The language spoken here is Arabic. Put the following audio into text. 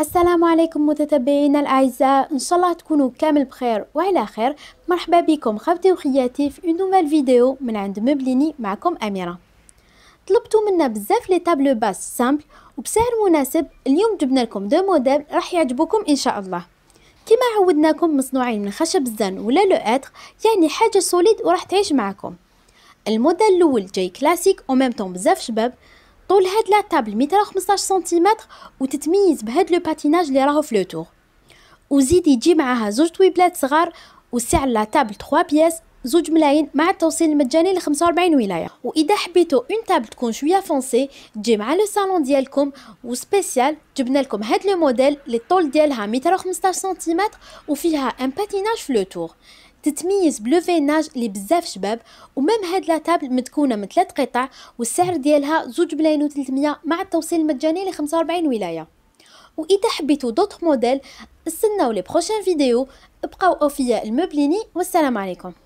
السلام عليكم متتبعينا الاعزاء ان شاء الله تكونوا كامل بخير وعلى خير مرحبا بكم خوتي وخياتي في اون نوفيل فيديو من عند مبليني معكم اميره طلبتوا منا بزاف لي طابلو باس سامبل وبسعر مناسب اليوم جبنا لكم دو موديل راح يعجبوكم ان شاء الله كما عودناكم مصنوعين من خشب الزن ولا لو يعني حاجه سوليد وراح تعيش معكم الموديل الاول جاي كلاسيك وميم طون بزاف شباب طول هاد لاطابل تابل وخمسطاش سنتيمتر وتتميز بهاد لو باتيناج اللي راهو في لو تور وزيد يجي معاها زوج طويبلات صغار وسعر لاطابل تابل 3 بياس زوج ملايين مع التوصيل المجاني ل 45 ولايه واذا حبيتو اون تابل تكون شويه فونسي تجي مع لو صالون ديالكم وسبيسيال جبنا لكم هاد لو موديل اللي الطول ديالها 215 سنتيمتر وفيها ان باتيناج في لو تور تتميز بلو فيناج اللي بزاف شباب ومام هاد لا تابل متكونه من ثلاث قطع والسعر ديالها زوج بلاين و300 مع التوصيل المجاني ل 45 ولايه واذا حبيتو دوت موديل استناو لي بروشين فيديو ابقاو اوفياء الموبليني والسلام عليكم